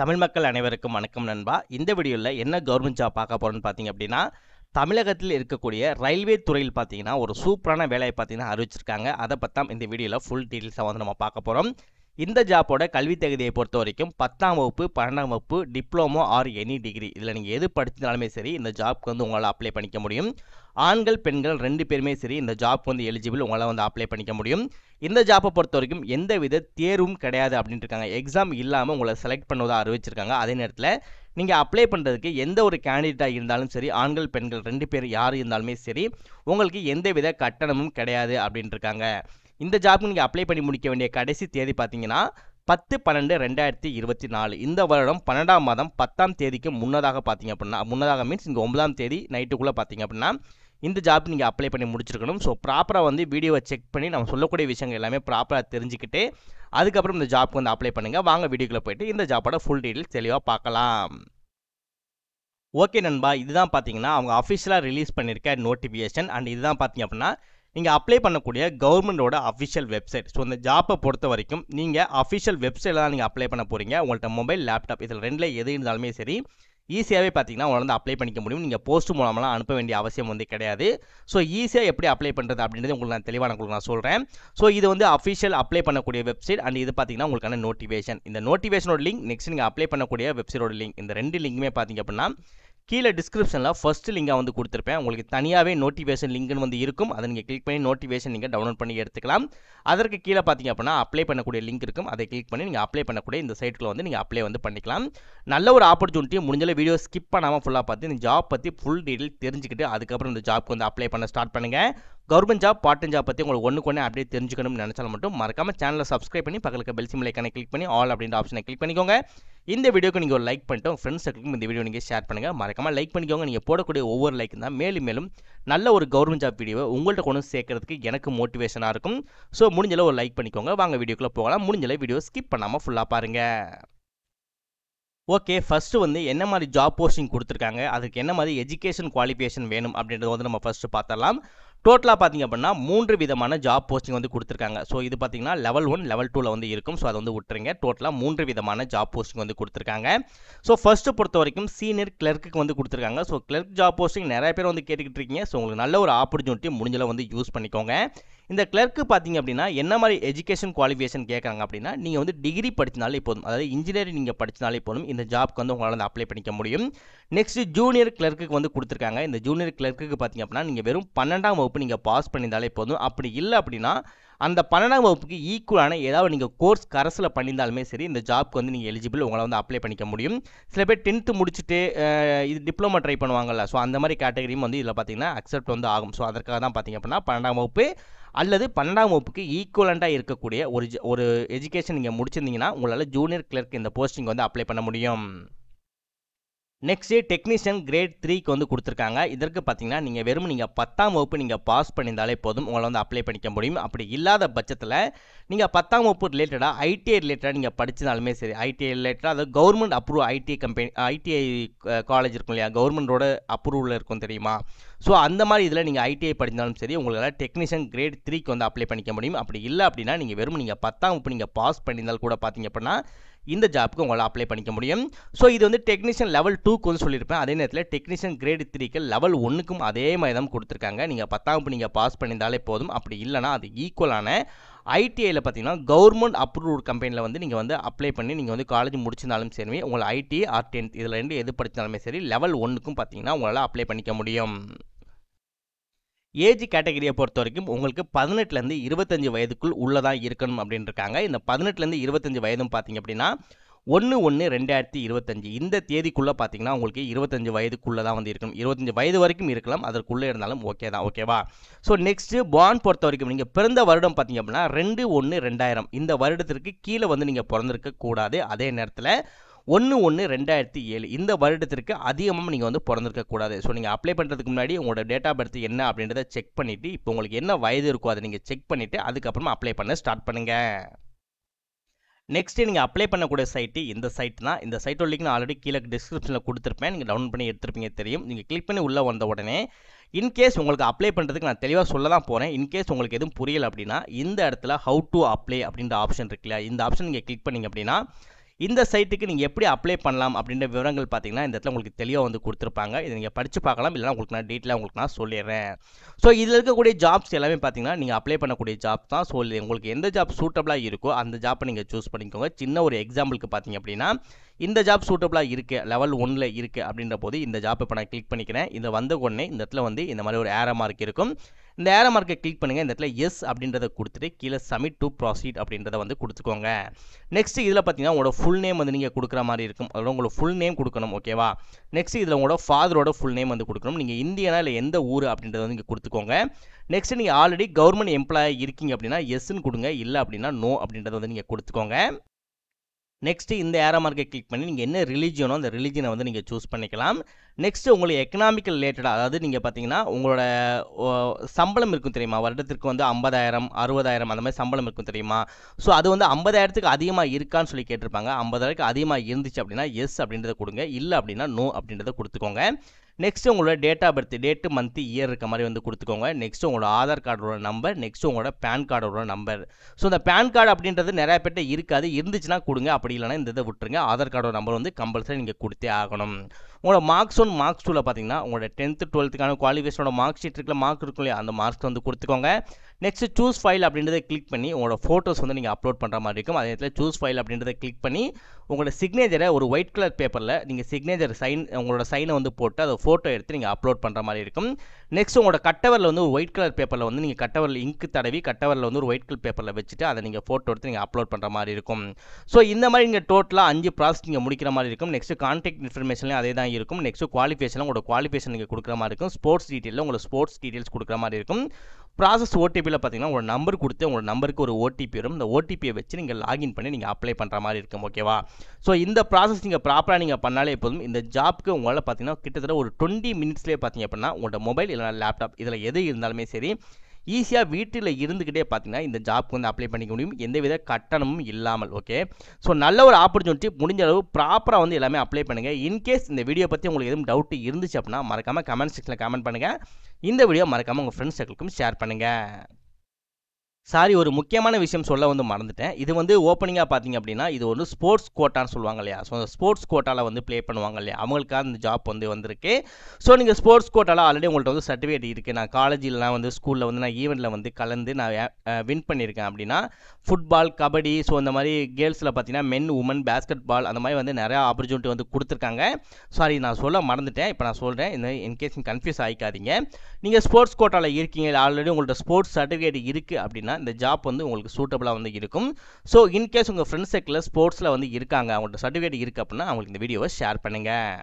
தமிழ் மக்கள் அனைவருக்கும் வணக்கம் நண்பா இந்த வீடியோவில் என்ன கவர்மெண்ட் ஜாப் பார்க்க போகிறோன்னு பார்த்தீங்க அப்படின்னா தமிழகத்தில் இருக்கக்கூடிய ரயில்வே துறையில் பார்த்தீங்கன்னா ஒரு சூப்பரான வேலையை பார்த்தீங்கன்னா அறிவிச்சிருக்காங்க அதை பற்றாம் இந்த வீடியோவில் ஃபுல் டீட்டெயில்ஸாக வந்து நம்ம பார்க்க போகிறோம் இந்த ஜாப்போட கல்வி தகுதியை பொறுத்த வரைக்கும் பத்தாம் வகுப்பு பன்னெண்டாம் வகுப்பு டிப்ளமோ ஆர் எனி டிகிரி இதில் நீங்கள் எது படித்தாலுமே சரி இந்த ஜாப்க்கு வந்து உங்களால் அப்ளை பண்ணிக்க முடியும் ஆண்கள் பெண்கள் ரெண்டு பேருமே சரி இந்த ஜாப் வந்து எலிஜிபிள் உங்களால் வந்து அப்ளை பண்ணிக்க முடியும் இந்த ஜாப்பை பொறுத்த வரைக்கும் எந்த வித தேர்வும் கிடையாது அப்படின்ட்டு இருக்காங்க எக்ஸாம் இல்லாமல் உங்களை செலக்ட் பண்ணுவதாக அறிவிச்சிருக்காங்க அதே நேரத்தில் நீங்கள் அப்ளை பண்ணுறதுக்கு எந்த ஒரு கேண்டிடேட்டாக இருந்தாலும் சரி ஆண்கள் பெண்கள் ரெண்டு பேர் யார் இருந்தாலுமே சரி உங்களுக்கு எந்தவித கட்டணமும் கிடையாது அப்படின்ட்டு இருக்காங்க இந்த ஜாப்புக்கு நீங்கள் அப்ளை பண்ணி முடிக்க வேண்டிய கடைசி தேதி பார்த்தீங்கன்னா பத்து பன்னெண்டு ரெண்டாயிரத்தி இருபத்தி நாலு இந்த வருடம் பன்னெண்டாம் மாதம் பத்தாம் தேதிக்கு முன்னதாக பார்த்தீங்க அப்படின்னா முன்னதாக மீன்ஸ் இங்கே ஒன்பதாம் தேதி நைட்டுக்குள்ளே பார்த்தீங்க அப்படின்னா இந்த ஜாப் நீங்கள் அப்ளை பண்ணி முடிச்சிருக்கணும் ஸோ ப்ராப்பராக வந்து வீடியோவை செக் பண்ணி நம்ம சொல்லக்கூடிய விஷயங்கள் எல்லாமே ப்ராப்பராக தெரிஞ்சுக்கிட்டு அதுக்கப்புறம் இந்த ஜாப்க்கு வந்து அப்ளை பண்ணுங்கள் வாங்க வீடியோக்குள்ளே போயிட்டு இந்த ஜாப்போட ஃபுல் டீட்டெயில் தெளிவாக பார்க்கலாம் ஓகே நண்பா இதுதான் பார்த்தீங்கன்னா அவங்க அஃபிஷியலாக ரிலீஸ் பண்ணியிருக்க நோட்டிஃபிகேஷன் அண்ட் இதுதான் பார்த்தீங்க அப்படின்னா நீங்கள் அப்ளை பண்ணக்கூடிய கவர்மெண்டோட அஃபிஷியல் வெப்சைட் ஸோ இந்த ஜாப்பை பொறுத்த வரைக்கும் நீங்கள் அஃபிஷியல் வெப்சைட்டில் தான் நீங்கள் அப்ளை பண்ண போகிறீங்க உங்கள்கிட்ட மொபைல் லேப்டாப் இதில் ரெண்டில் எது இருந்தாலுமே சரி ஈஸியாகவே பார்த்தீங்கன்னா உங்களை வந்து அப்ளை பண்ணிக்க முடியும் நீங்கள் போஸ்ட் மூலமெல்லாம் அனுப்ப வேண்டிய அவசியம் வந்து கிடையாது ஸோ ஈஸியாக எப்படி அப்ளை பண்ணுறது அப்படின்றது உங்களுக்கு நான் தெளிவான உங்களுக்கு நான் சொல்கிறேன் ஸோ இது வந்து அஃபிஷியல் அப்ளை பண்ணக்கூடிய வெப்சைட் அண்ட் இது பார்த்தீங்கன்னா உங்களுக்கான நோட்டிவேஷன் இந்த நோட்டிவேஷனோட லிங்க் நெக்ஸ்ட் நீங்கள் அப்ளை பண்ணக்கூடிய வெப்சைட்டோட லிங்க் இந்த ரெண்டு லிங்க்குமே பார்த்தீங்க அப்படின்னா கீழே டிஸ்கிரிப்ஷனில் ஃபர்ஸ்ட் லிங்காக வந்து கொடுத்துருப்பேன் உங்களுக்கு தனியாகவே நோட்டிஃபிகேஷன் லிங்க்னு வந்து இருக்கும் அதை நீங்கள் கிளிக் பண்ணி நோட்டிஃபிகேஷன் நீங்கள் டவுன்லோட் பண்ணி எடுத்துக்கலாம் அதற்கு கீழே பார்த்தீங்க அப்படின்னா அப்ளை பண்ணக்கூடிய லிங்க் இருக்கும் அதை கிளிக் பண்ணி நீங்கள் அப்ளை பண்ணக்கூடிய இந்த சைட்டுக்குள்ள வந்து நீங்கள் அப்ளை வந்து பண்ணிக்கலாம் நல்ல ஒரு ஆப்பர்ச்சுனிட்டி முடிஞ்சல வீடியோ ஸ்கிப் பண்ணாமல் ஃபுல்லாக பார்த்து இந்த ஜாப் பற்றி ஃபுல் டீட்டெயில் தெரிஞ்சுக்கிட்டு அதுக்கப்புறம் இந்த ஜாப்க்கு வந்து அப்ளை பண்ண ஸ்டார்ட் பண்ணுங்கள் government job part time job பற்றி உங்களுக்கு ஒன்று கொண்டே அப்படியே தெரிஞ்சுக்கணும்னு நினச்சாலும் மட்டும் மறக்காமல் சேனலை சப்ஸ்கிரைப் பண்ணி பக்கத்துக்கு பெல் சிம்லைக்கான கிளிக் பண்ணி ஆல் அப்படின்ற ஆப்ஷனை கிளிக் பண்ணிக்கோங்க இந்த வீடியோக்கு நீங்கள் ஒரு லைக் பண்ணிட்டோம் ஃப்ரெண்ட்ஸ் சர்க்கிளுக்கு இந்த வீடியோ நீங்கள் ஷேர் பண்ணுங்கள் மறக்காமல் லைக் பண்ணிக்கோங்க நீங்கள் போடக்கூடிய ஒவ்வொரு லைக்கும் தான் மேலும் மேலும் நல்ல ஒரு கவர்மெண்ட் ஜாப் வீடியோவை உங்கள்கிட்ட கொண்டு சேர்க்கறதுக்கு எனக்கு மோட்டிவேஷனாக இருக்கும் ஸோ முடிஞ்சளவு ஒரு லைக் பண்ணிக்கோங்க வாங்க வீடியோக்குள்ளே போகலாம் முடிஞ்சளவு வீடியோ ஸ்கிப் பண்ணாமல் ஃபுல்லாக பாருங்கள் ஓகே ஃபஸ்ட்டு வந்து என்ன மாதிரி ஜாப் போஸ்டிங் கொடுத்துருக்காங்க அதுக்கு என்ன மாதிரி எஜுகேஷன் குவாலிஃபிகேஷன் வேணும் அப்படின்றத வந்து நம்ம ஃபஸ்ட்டு பார்த்தலாம் டோட்டலாக பார்த்திங்க அப்படின்னா மூன்று விதமான ஜாப் போஸ்டிங் வந்து கொடுத்துருக்காங்க ஸோ இது பார்த்திங்கன்னா லெவல் ஒன் லெவல் டூவில் வந்து இருக்கும் ஸோ அதை வந்து விட்டுருங்க டோட்டலாக மூன்று விதமான ஜாப் போஸ்டிங் வந்து கொடுத்துருக்காங்க ஸோ ஃபஸ்ட்டு பொறுத்த வரைக்கும் சீனியர் கிளர்க்கு வந்து கொடுத்துருக்காங்க ஸோ கிளர்க் ஜாப் போஸ்டிங் நிறைய பேர் வந்து கேட்டுக்கிட்டு இருக்கீங்க ஸோ உங்களுக்கு நல்ல ஒரு ஆப்பர்ச்சுனிட்டி முடிஞ்சளவு வந்து யூஸ் பண்ணிக்கோங்க இந்த கிளர்க்கு பார்த்தீங்க அப்படின்னா என்ன மாதிரி எஜுகேஷன் குவாலிஃபிகேஷன் கேட்குறாங்க அப்படின்னா நீங்கள் வந்து டிகிரி படிச்சினாலே போதும் அதாவது இன்ஜினியரிங் நீங்கள் படிச்சினாலே போதும் இந்த ஜாப்க்கு வந்து உங்களால் வந்து அப்ளை பண்ணிக்க முடியும் நெக்ஸ்ட் ஜூனியர் கிளர்க்குக்கு வந்து கொடுத்துருக்காங்க இந்த ஜூனியர் கிளர்க்குக்கு பார்த்தீங்க அப்படின்னா நீங்கள் வெறும் பன்னெண்டாம் வகுப்பு நீங்கள் பாஸ் பண்ணியிருந்தாலே போதும் அப்படி இல்லை அப்படின்னா அந்த பன்னெண்டாம் வகுப்புக்கு ஈக்குவலான ஏதாவது நீங்கள் கோர்ஸ் கரஸில் பண்ணியிருந்தாலுமே சரி இந்த ஜாப்க்கு வந்து நீங்கள் எலிஜிபிள் உங்களை வந்து அப்ளை பண்ணிக்க முடியும் சில பேர் டென்த்து முடிச்சுட்டு இது டிப்ளமோ ட்ரை பண்ணுவாங்கல்ல ஸோ அந்த மாதிரி கேட்டகரியும் வந்து இதில் பார்த்தீங்கன்னா அக்செப்ட் வந்து ஆகும் ஸோ அதற்காக தான் பார்த்தீங்க அப்படின்னா பன்னெண்டாம் வகுப்பு அல்லது பன்னெண்டாம் வகுப்புக்கு ஈக்குவலண்ட்டாக இருக்கக்கூடிய ஒரு ஒரு எஜுகேஷன் நீங்கள் முடிச்சிருந்தீங்கன்னா உங்களால் ஜூனியர் கிளர்க் இந்த போஸ்டிங் வந்து அப்ளை பண்ண முடியும் நெக்ஸ்ட்டு டெக்னீஷியன் கிரேட் த்ரீக்கு வந்து கொடுத்துருக்காங்க இதற்கு பார்த்தீங்கன்னா நீங்கள் வெறும் நீங்கள் பத்தாம் வகுப்பு நீங்கள் பாஸ் பண்ணியிருந்தாலே போதும் உங்களை வந்து அப்ளை பண்ணிக்க முடியும் அப்படி இல்லாத பட்சத்தில் நீங்கள் பத்தாம் வகுப்பு ரிலேட்டடாக ஐடிஐ ரிலேட்டடாக நீங்கள் படிச்சினாலுமே சரி ஐடிஐ ரிலேட்டடாக அதாவது government approve ITI company ITI college இருக்கும் இல்லையா கவர்மெண்டோட அப்ரூவில் இருக்கும் தெரியுமா ஸோ அந்த மாதிரி இதில் நீங்கள் ஐடிஐ படித்தாலும் சரி உங்களால் டெக்னீஷியன் கிரேட் த்ரீக்கு வந்து அப்ளை பண்ணிக்க முடியும் அப்படி இல்லை அப்படின்னா நீங்கள் வெறும் நீங்கள் பத்தாம் வகுப்பு நீங்கள் பாஸ் பண்ணியிருந்தால் கூட பார்த்தீங்க அப்படின்னா இந்த ஜாப்புக்கு உங்களால் அப்ளை பண்ணிக்க முடியும் ஸோ இது வந்து டெக்னீஷியன் லெவல் டூக்கு வந்து சொல்லியிருப்பேன் அதே நேரத்தில் டெக்னீஷியன் கிரேட் த்ரீக்கு லெவல் ஒன்றுக்கும் அதே மாதிரி தான் கொடுத்துருக்காங்க நீங்கள் பத்தாம் வகுப்பு நீங்கள் பாஸ் பண்ணியிருந்தாலே போதும் அப்படி இல்லைனா அது ஈக்குவலான ஐடிஐயில் பார்த்தீங்கன்னா கவர்மெண்ட் அப்ரூவ்ட் கம்பெனியில் வந்து நீங்கள் வந்து அப்ளை பண்ணி நீங்கள் வந்து காலேஜ் முடிச்சிருந்தாலும் சரி உங்களை ஐடி ஆர் டென்த் இதில் ரெண்டு எது படித்தாலுமே சரி லெவல் ஒன்றுக்கும் பார்த்தீங்கன்னா உங்களால் அப்ளை பண்ணிக்க முடியும் ஏஜ் கேட்டகரியை பொறுத்த வரைக்கும் உங்களுக்கு பதினெட்டுலேருந்து இருபத்தஞ்சு வயதுக்குள் உள்ளதாக இருக்கணும் அப்படின்னு இருக்காங்க இந்த பதினெட்டுலேருந்து இருபத்தஞ்சு வயதும் பார்த்தீங்க அப்படின்னா ஒன்று ஒன்று ரெண்டாயிரத்தி இருபத்தஞ்சு இந்த தேதிக்குள்ளே பார்த்தீங்கன்னா உங்களுக்கு இருபத்தஞ்சு வயதுக்குள்ளே தான் வந்து இருக்கணும் இருபத்தஞ்சு வயது வரைக்கும் இருக்கலாம் அதற்குள்ளே இருந்தாலும் ஓகே தான் ஓகேவா ஸோ நெக்ஸ்ட்டு பான் பொறுத்த வரைக்கும் நீங்கள் பிறந்த வருடம் பார்த்தீங்க அப்படின்னா ரெண்டு ஒன்று ரெண்டாயிரம் இந்த வருடத்திற்கு கீழே வந்து நீங்கள் பிறந்திருக்க கூடாது அதே நேரத்தில் ஒன்று ஒன்று ரெண்டாயிரத்தி ஏழு இந்த வருடத்திற்கு அதிகமாக நீங்கள் வந்து பிறந்திருக்கக்கூடாது ஸோ நீங்கள் அப்ளை பண்ணுறதுக்கு முன்னாடி உங்களோட டேட் ஆஃப் பர்த் என்ன அப்படின்றத செக் பண்ணிவிட்டு இப்போ உங்களுக்கு என்ன வயது இருக்கோ அதை நீங்கள் செக் பண்ணிவிட்டு அதுக்கப்புறமா அப்ளை பண்ண ஸ்டார்ட் பண்ணுங்கள் நெக்ஸ்ட்டு நீங்கள் அப்ளை பண்ணக்கூடிய சைட்டு இந்த சைட் தான் இந்த சைட்டோட லிங்க் நான் ஆல்ரெடி கீழே டிஸ்கிரிப்ஷனில் கொடுத்துருப்பேன் நீங்கள் டவுன் பண்ணி எடுத்துருப்பீங்க தெரியும் நீங்கள் கிளிக் பண்ணி உள்ளே வந்த உடனே இன்கேஸ் உங்களுக்கு அப்ளை பண்ணுறதுக்கு நான் தெளிவாக சொல்ல தான் போகிறேன் இன்கேஸ் உங்களுக்கு எதுவும் புரியல அப்படின்னா இந்த இடத்துல ஹவு டு அப்ளை அப்படின்ற ஆப்ஷன் இருக்குல்ல இந்த ஆப்ஷன் நீங்கள் கிளிக் பண்ணிங்க அப்படின்னா இந்த சைட்டுக்கு நீங்கள் எப்படி அப்ளை பண்ணலாம் அப்படின்ற விவரங்கள் பார்த்தீங்கன்னா இந்த இடத்துல உங்களுக்கு தெளிவாக வந்து கொடுத்துருப்பாங்க இதை நீங்கள் படித்து பார்க்கலாம் இல்லைனா உங்களுக்கு நான் டீட்டெயிலாக உங்களுக்கு நான் சொல்லிடுறேன் ஸோ இதில் இருக்கக்கூடிய ஜாப்ஸ் எல்லாமே பார்த்தீங்கன்னா நீங்கள் அப்ளை பண்ணக்கூடிய ஜாப் தான் ஸோ உங்களுக்கு எந்த ஜாப் சூட்டபிளாக இருக்கோ அந்த ஜாப்பை நீங்கள் சூஸ் பண்ணிக்கோங்க சின்ன ஒரு எக்ஸாம்பிளுக்கு பார்த்தீங்க அப்படின்னா இந்த ஜாப் சூட்டபுளாக இருக்குது லெவல் ஒனில் இருக்குது அப்படின்ற போது இந்த ஜாப் இப்போ நான் கிளிக் பண்ணிக்கிறேன் இதை வந்த உடனே இந்த இடத்துல வந்து இந்த மாதிரி ஒரு ஏர மார்க் இருக்கும் இந்த ஏர மார்க்கை கிளிக் பண்ணுங்கள் இந்த இடத்துல எஸ் அப்படின்றத கொடுத்துட்டு கீழே சமிட் டு ப்ராசீட் அப்படின்றத வந்து கொடுத்துக்கோங்க நெக்ஸ்ட் இதில் பார்த்தீங்கன்னா உங்களோட ஃபுல் நேம் வந்து நீங்கள் கொடுக்குற மாதிரி இருக்கும் அதோட உங்களோட ஃபுல் நேம் கொடுக்கணும் ஓகேவா நெக்ஸ்ட் இதில் உங்களோட ஃபாதரோட ஃபுல் நேம் வந்து கொடுக்கணும் நீங்கள் இந்தியனா இல்லை எந்த ஊர் அப்படின்றத வந்து இங்கே கொடுத்துக்கோங்க நெக்ஸ்ட் நீங்கள் ஆல்ரெடி கவர்மெண்ட் எம்ப்ளாயி இருக்கீங்க அப்படின்னா எஸ்ன்னு கொடுங்க இல்லை அப்படின்னா நோ அப்படின்றத வந்து நீங்கள் கொடுத்துக்கோங்க நெக்ஸ்ட்டு இந்த ஏரோ மார்க்கை கிளிக் பண்ணி நீங்கள் என்ன ரிலீஜியனோ அந்த ரிலீஜியனை வந்து நீங்கள் சூஸ் பண்ணிக்கலாம் நெக்ஸ்ட்டு உங்களுக்கு எக்கனாமிக்கல் ரிலேட்டடாக அதாவது நீங்கள் பார்த்தீங்கன்னா உங்களோட சம்பளம் இருக்கும் தெரியுமா வருடத்திற்கு வந்து ஐம்பதாயிரம் அறுபதாயிரம் அந்த மாதிரி சம்பளம் இருக்கும் தெரியுமா ஸோ அது வந்து ஐம்பதாயிரத்துக்கு அதிகமாக இருக்கான்னு சொல்லி கேட்டிருப்பாங்க ஐம்பதாயிரத்துக்கு அதிகமாக இருந்துச்சு அப்படின்னா எஸ் அப்படின்றத கொடுங்க இல்லை அப்படின்னா நோ அப்படின்றத கொடுத்துக்கோங்க நெக்ஸ்ட் உங்களோட date of birth date month year இருக்க மாதிரி வந்து கொடுத்துக்கோங்க நெக்ஸ்ட் உங்களோட ஆதார் கார்டோட நம்பர் நெக்ஸ்ட் உங்களோட பேன் கார்டோட நம்பர் ஸோ இந்த பேன் கார்டு அப்படின்றது நிறைய பேர்ட்ட இருக்காது இருந்துச்சுன்னா கொடுங்க அப்படி இல்லைனா இந்த இதை விட்டுருங்க ஆதார் கார்டோட நம்பர் வந்து கம்பல்சரி நீங்கள் கொடுத்தே ஆகணும் உங்களோட மார்க்ஸ் ஒன் மார்க்ஸ் டூவில் பார்த்தீங்கன்னா உங்களோட டென்த்து டுவெல்த்துக்கான குவாலிஃபிகேஷனோட மார்க் ஷீட் இருக்கல மார்க் இருக்கும் இல்லையா அந்த மார்க்ஸ் வந்து கொடுத்துக்கோங்க நெக்ஸ்ட் சூஸ் ஃபைல் அப்படின்றத கிளிக் பண்ணி உங்களோட ஃபோட்டோஸ் வந்து நீங்கள் அப்லோட் பண்ணுற மாதிரி இருக்கும் அதே நேரத்தில் சூஸ் ஃபைல் அப்படின்றத கிளிக் பண்ணி உங்களோட சிக்னேச்சரை ஒரு ஒயிட் கலர் பேப்பரில் நீங்கள் சிக்னேச்சர் சைன் உங்களோட சைனை வந்து போட்டு அதை ஃபோட்டோ எடுத்து நீங்கள் அப்லோட் பண்ணுற மாதிரி இருக்கும் நெக்ஸ்ட் உங்களோட கட்டவரில் வந்து ஒரு ஒயிட் கலர் பேப்பரில் வந்து நீங்கள் கட்டவரில் இங்கு தடவி கட்டவரில் வந்து ஒரு ஒயிட் கலர் பேப்பரில் வச்சுட்டு அதை நீங்கள் ஃபோட்டோ எடுத்து நீங்கள் அப்லோட் பண்ணுற மாதிரி இருக்கும் ஸோ இந்த மாதிரி நீங்கள் டோட்டலாக அஞ்சு ப்ராசஸ் நீங்கள் முடிக்கிற மாதிரி இருக்கும் நெக்ஸ்ட் கான்டாக்ட் இன்ஃபர்மேஷன்லையும் அதே தான் இருக்கும் நெக்ஸ்ட் குவாலிஃபிகேஷன் உங்களோட குவாலிஃபிகேஷன் நீங்கள் கொடுக்குற மாதிரி இருக்கும் ஸ்போர்ட்ஸ் டீட்டெயிலில் உங்களுக்கு ஸ்போர்ட்ஸ் டீட்டெயில்ஸ் கொடுக்குற மாதிரி இருக்கும் ப்ராசஸ் ஓடிபியில் பார்த்தீங்கன்னா உங்கள் நம்பர் கொடுத்து உங்கள் நம்பருக்கு ஒரு ஓடிபி வரும் இந்த ஓடிபியை வச்சு நீங்கள் லாகின் பண்ணி நீங்கள் அப்ளை பண்ணுற மாதிரி இருக்கும் ஓகேவா ஸோ இந்த ப்ராசஸ் நீங்கள் ப்ராப்பராக நீங்கள் பண்ணாலே போதும் இந்த ஜாப்க்கு உங்களால் பார்த்தீங்கன்னா கிட்டத்தட்ட ஒரு டுவெண்ட்டி மினிட்ஸ்லேயே பார்த்தீங்க அப்படின்னா உங்களோட மொபைல் இல்லைனா லேப்டாப் இதில் எது இருந்தாலுமே சரி ஈஸியாக வீட்டில் இருந்துக்கிட்டே பார்த்தீங்கன்னா இந்த ஜாப்க்கு வந்து அப்ளை பண்ணிக்க முடியும் எந்தவித கட்டணமும் இல்லாமல் ஓகே ஸோ நல்ல ஒரு ஆப்பர்ச்சுனிட்டி முடிஞ்ச அளவு ப்ராப்பராக வந்து எல்லாமே அப்ளை பண்ணுங்கள் இன்கேஸ் இந்த வீடியோ பற்றி உங்களுக்கு எதுவும் டவுட் இருந்துச்சு அப்படின்னா மறக்காமல் கமெண்ட் செக்ஷனில் கமெண்ட் பண்ணுங்கள் இந்த வீடியோ மறக்காமல் உங்கள் ஃப்ரெண்ட்ஸ் சர்க்கிளுக்கும் ஷேர் பண்ணுங்கள் சாரி ஒரு முக்கியமான விஷயம் சொல்ல வந்து மறந்துட்டேன் இது வந்து ஓப்பனிங்காக பார்த்தீங்க அப்படின்னா இது வந்து ஸ்போர்ட்ஸ் கோட்டான்னு சொல்லுவாங்க இல்லையா ஸோ அந்த ஸ்போர்ட்ஸ் கோட்டாவில் வந்து ப்ளே பண்ணுவாங்க இல்லையா அவங்களுக்காக அந்த ஜாப் வந்து வந்திருக்கு ஸோ நீங்கள் ஸ்போர்ட்ஸ் கோட்டாவில் ஆல்ரெடி உங்கள்கிட்ட வந்து சர்டிஃபிகேட் இருக்குது நான் காலேஜிலலாம் வந்து ஸ்கூலில் வந்து நான் ஈவெண்ட்டில் வந்து கலந்து நான் வின் பண்ணியிருக்கேன் அப்படின்னா ஃபுட்பால் கபடி ஸோ இந்த மாதிரி கேர்ள்ஸில் பார்த்தீங்கன்னா மென் உமன் பேஸ்கெட் பால் அந்த மாதிரி வந்து நிறையா ஆப்பர்ச்சுனிட்டி வந்து கொடுத்துருக்காங்க சாரி நான் சொல்ல மறந்துட்டேன் இப்போ நான் சொல்கிறேன் இந்த இன்கேஸ் கன்ஃபியூஸ் ஆகிக்காதீங்க நீங்கள் ஸ்போர்ட்ஸ் கோட்டாவில் இருக்கீங்க ஆல்ரெடி உங்கள்கிட்ட ஸ்போர்ட்ஸ் சர்டிஃபிகேட் இருக்குது அப்படின்னா அப்படின்னா இந்த ஜாப் வந்து உங்களுக்கு சூட்டபுளாக வந்து இருக்கும் ஸோ இன்கேஸ் உங்கள் ஃப்ரெண்ட்ஸ் சர்க்கிளில் ஸ்போர்ட்ஸில் வந்து இருக்காங்க அவங்கள்ட்ட சர்டிஃபிகேட் இருக்குது அப்படின்னா அவங்களுக்கு இந்த வீடியோவை ஷேர் பண்ணுங்கள்